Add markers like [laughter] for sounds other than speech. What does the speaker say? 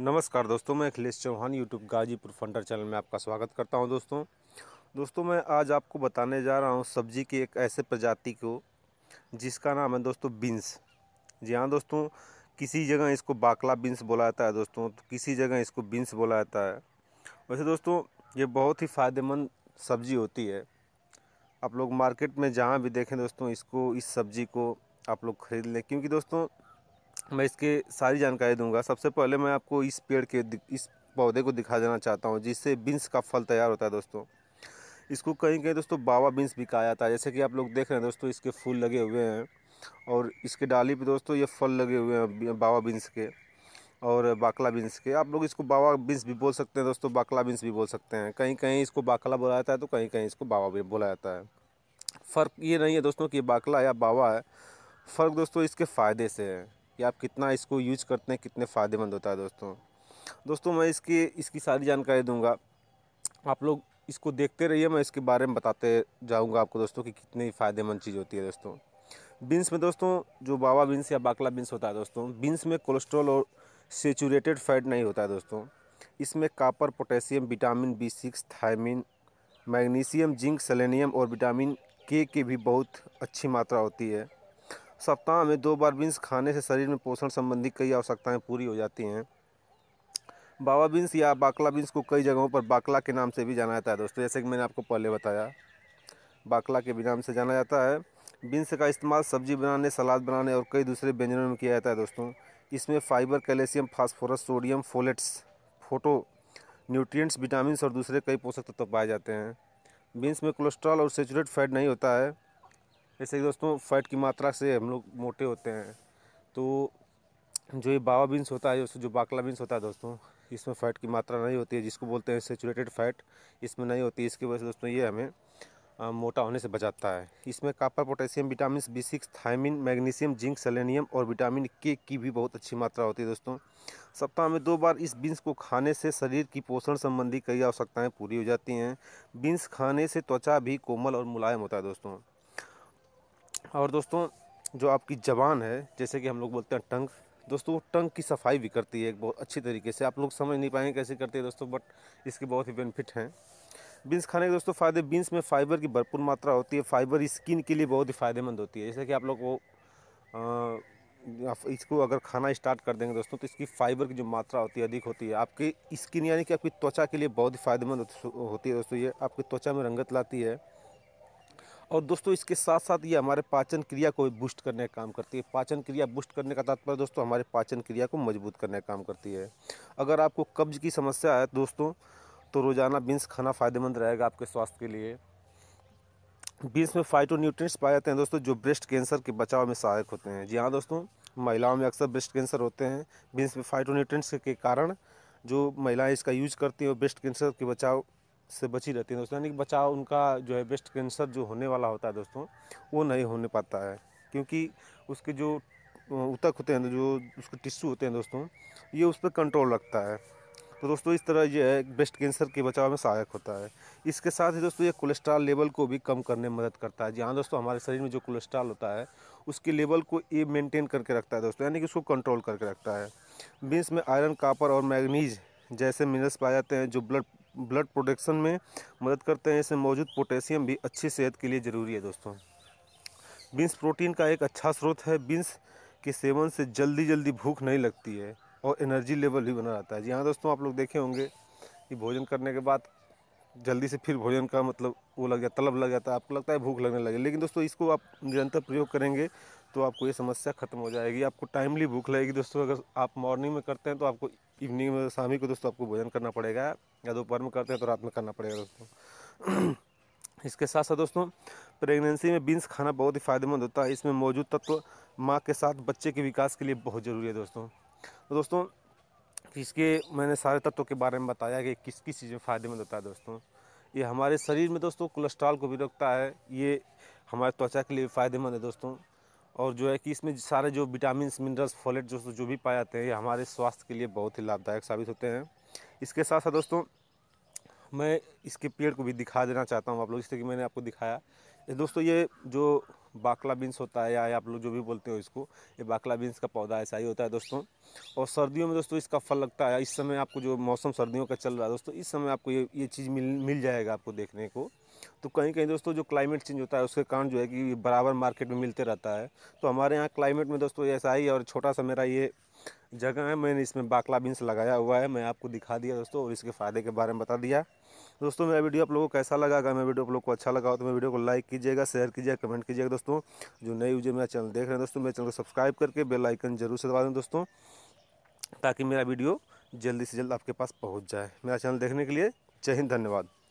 नमस्कार दोस्तों मैं अखिलेश चौहान यूट्यूब गाजीपुर फंडर चैनल में आपका स्वागत करता हूं दोस्तों दोस्तों मैं आज आपको बताने जा रहा हूं सब्जी की एक ऐसे प्रजाति को जिसका नाम है दोस्तों बीन्स जी हाँ दोस्तों किसी जगह इसको बाकला बीन्स बोला जाता है दोस्तों तो किसी जगह इसको बीन्स बोला जाता है वैसे दोस्तों ये बहुत ही फ़ायदेमंद सब्ज़ी होती है आप लोग मार्केट में जहाँ भी देखें दोस्तों इसको इस सब्ज़ी को आप लोग ख़रीद लें क्योंकि दोस्तों मैं इसके सारी जानकारी दूंगा सबसे पहले मैं आपको इस पेड़ के इस पौधे को दिखा देना चाहता हूँ जिससे बीन्स का फल तैयार होता है दोस्तों इसको कहीं कहीं दोस्तों बाबा बीन्स भी कहा जाता है जैसे कि आप लोग देख रहे हैं दोस्तों इसके फूल लगे हुए हैं और इसके डाली पर दोस्तों ये फल लगे हुए हैं बाबा बीन्स के और बाकला बीन्स के आप लोग इसको बाबा बीन्स भी बोल सकते हैं दोस्तों बाकला बीन्स भी बोल सकते हैं कहीं कहीं इसको बाकला बोला जाता है तो कहीं कहीं इसको बाबा भी बोला जाता है फ़र्क ये नहीं है दोस्तों कि बाकला या बाबा है फ़र्क दोस्तों इसके फ़ायदे से है कि आप कितना इसको यूज करते हैं कितने फ़ायदेमंद होता है दोस्तों दोस्तों मैं इसकी इसकी सारी जानकारी दूंगा आप लोग इसको देखते रहिए मैं इसके बारे में बताते जाऊंगा आपको दोस्तों कि कितनी फ़ायदेमंद चीज़ होती है दोस्तों बीन्स में दोस्तों जो बावा बीन्स या बाकला बीन्स होता है दोस्तों बीन्स में कोलेस्ट्रॉल और सेचूरेटेड फैट नहीं होता है दोस्तों इसमें copper potassium vitamin B six thiamine magnesium zinc selenium और विटामिन के की भी बहुत अच्छी मात्रा होती है सप्ताह में दो बार बीन्स खाने से शरीर में पोषण संबंधी कई आवश्यकताएं पूरी हो जाती हैं बाबा बीन्स या बाकला बीन्स को कई जगहों पर बाकला के नाम से भी जाना जाता है दोस्तों जैसे कि मैंने आपको पहले बताया बाकला के भी नाम से जाना जाता है बीन्स का इस्तेमाल सब्जी बनाने सलाद बनाने और कई दूसरे व्यंजनों में किया जाता है दोस्तों इसमें fibre calcium phosphorus sodium folates phytonutrients vitamin और दूसरे कई पोषक तत्व तो पाए जाते हैं बीन्स में कोलेस्ट्रॉल और सेचुरेट फैट नहीं होता है जैसे कि दोस्तों फैट की मात्रा से हम लोग मोटे होते हैं तो जो ये बाबा बीन्स होता है जो बाकला बीन्स होता है दोस्तों इसमें फैट की मात्रा नहीं होती है जिसको बोलते हैं सेचूरेटेड फैट इसमें नहीं होती इसकी वजह से दोस्तों ये हमें आ, मोटा होने से बचाता है इसमें copper potassium vitamin B six thiamine magnesium zinc selenium और विटामिन के की भी बहुत अच्छी मात्रा होती है दोस्तों सप्ताह में दो बार इस बीन्स को खाने से शरीर की पोषण संबंधी कई आवश्यकताएँ पूरी हो जाती हैं बीन्स खाने से त्वचा भी कोमल और मुलायम होता है दोस्तों और दोस्तों जो आपकी ज़बान है जैसे कि हम लोग बोलते हैं टंग दोस्तों वो टंग की सफाई भी करती है एक बहुत अच्छी तरीके से आप लोग समझ नहीं पाएंगे कैसे करती है दोस्तों बट इसके बहुत ही बेनिफिट हैं बीन्स खाने के दोस्तों फ़ायदे बीन्स में फाइबर की भरपूर मात्रा होती है फाइबर स्किन के लिए बहुत ही फ़ायदेमंद होती है जैसे कि आप लोग वो इसको अगर खाना स्टार्ट कर देंगे दोस्तों तो इसकी फाइबर की जो मात्रा होती है अधिक होती है आपकी स्किन यानी कि आपकी त्वचा के लिए बहुत ही फ़ायदेमंद होती है दोस्तों ये आपकी त्वचा में रंगत लाती है और दोस्तों इसके साथ साथ ये हमारे पाचन क्रिया को बूस्ट करने का काम करती है पाचन क्रिया बूस्ट करने का तात्पर्य दोस्तों हमारे पाचन क्रिया को मजबूत करने का काम करती है अगर आपको कब्ज की समस्या है दोस्तों तो रोज़ाना बीन्स खाना फ़ायदेमंद रहेगा आपके स्वास्थ्य के लिए बीन्स में फाइटो न्यूट्रिएंट्स पाए जाते हैं दोस्तों जो ब्रेस्ट कैंसर के बचाव में सहायक होते हैं जी हाँ दोस्तों महिलाओं में अक्सर ब्रेस्ट कैंसर होते हैं बीन्स में फाइटो के कारण जो महिलाएं इसका यूज करती हैं वो ब्रेस्ट कैंसर के बचाव से बची रहती है दोस्तों यानी कि बचाव उनका जो है ब्रेस्ट कैंसर जो होने वाला होता है दोस्तों वो नहीं होने पाता है क्योंकि उसके जो उतक होते हैं जो उसके टिश्यू होते हैं दोस्तों ये उस पर कंट्रोल रखता है तो दोस्तों इस तरह ये है ब्रेस्ट कैंसर के बचाव में सहायक होता है इसके साथ ही दोस्तों ये कोलेस्ट्रॉल लेवल को भी कम करने में मदद करता है जी हाँ दोस्तों हमारे शरीर में जो कोलेस्ट्रॉल होता है उसके लेवल को ये मेंटेन करके रखता है दोस्तों यानी कि उसको कंट्रोल करके रखता है बीन्स में आयरन कापर और मैगनीज जैसे मिनरल्स पाए जाते हैं जो ब्लड ब्लड प्रोडक्शन में मदद करते हैं इसमें मौजूद पोटेशियम भी अच्छी सेहत के लिए ज़रूरी है दोस्तों बीन्स प्रोटीन का एक अच्छा स्रोत है बीन्स के सेवन से जल्दी जल्दी भूख नहीं लगती है और एनर्जी लेवल भी बना रहता है जी हाँ दोस्तों आप लोग देखे होंगे कि भोजन करने के बाद जल्दी से फिर भोजन का मतलब वो लग जाता तलब लग जाता है आपको लगता है भूख लगने लगे लेकिन दोस्तों इसको आप निरंतर प्रयोग करेंगे तो आपको ये समस्या ख़त्म हो जाएगी आपको टाइमली भूख लगेगी दोस्तों अगर आप मॉर्निंग में करते हैं तो आपको इवनिंग में शाम को दोस्तों आपको भोजन करना पड़ेगा या दोपहर में करते हैं तो रात में करना पड़ेगा दोस्तों [clears throat] इसके साथ साथ दोस्तों प्रेगनेंसी में बीन्स खाना बहुत ही फायदेमंद होता है इसमें मौजूद तत्व माँ के साथ बच्चे के विकास के लिए बहुत ज़रूरी है दोस्तों तो दोस्तों इसके मैंने सारे तत्वों के बारे में बताया कि किस किस चीज़ में फ़ायदेमंद होता है दोस्तों ये हमारे शरीर में दोस्तों कोलेस्ट्रॉल को भी रोकता है ये हमारे त्वचा के लिए फ़ायदेमंद है दोस्तों और जो है कि इसमें सारे जो विटामिन मिनरल्स फॉलेट जो जो भी पाए जाते हैं ये हमारे स्वास्थ्य के लिए बहुत ही लाभदायक साबित होते हैं इसके साथ साथ दोस्तों मैं इसके पेड़ को भी दिखा देना चाहता हूँ आप लोग जिससे कि मैंने आपको दिखाया दोस्तों ये जो बाकला बीन्स होता है या आप लोग जो भी बोलते हो इसको ये बाकला बीन्स का पौधा ऐसा ही होता है दोस्तों और सर्दियों में दोस्तों इसका फल लगता है इस समय आपको जो मौसम सर्दियों का चल रहा है दोस्तों इस समय आपको ये ये चीज़ मिल मिल जाएगा आपको देखने को तो कहीं कहीं दोस्तों जो क्लाइमेट चेंज होता है उसके कारण जो है कि बराबर मार्केट में मिलते रहता है तो हमारे यहाँ क्लाइमेट में दोस्तों ऐसा ही और छोटा सा मेरा ये जगह है मैंने इसमें बाकला बीन्स लगाया हुआ है मैं आपको दिखा दिया दोस्तों और इसके फ़ायदे के बारे में बता दिया दोस्तों मेरा वीडियो आप लोगों को कैसा लगा अगर मैं वीडियो आप लोग को अच्छा लगा हो तो मेरे वीडियो को लाइक कीजिएगा शेयर कीजिएगा कमेंट कीजिएगा दोस्तों जो नए यूजे मेरा चैनल देख रहे हैं दोस्तों मेरे चैनल को सब्सक्राइब करके बेल आइकन जरूर से दबा दें दोस्तों ताकि मेरा वीडियो जल्दी से जल्द आपके पास पहुँच जाए मेरा चैनल देखने के लिए जय हिंद धन्यवाद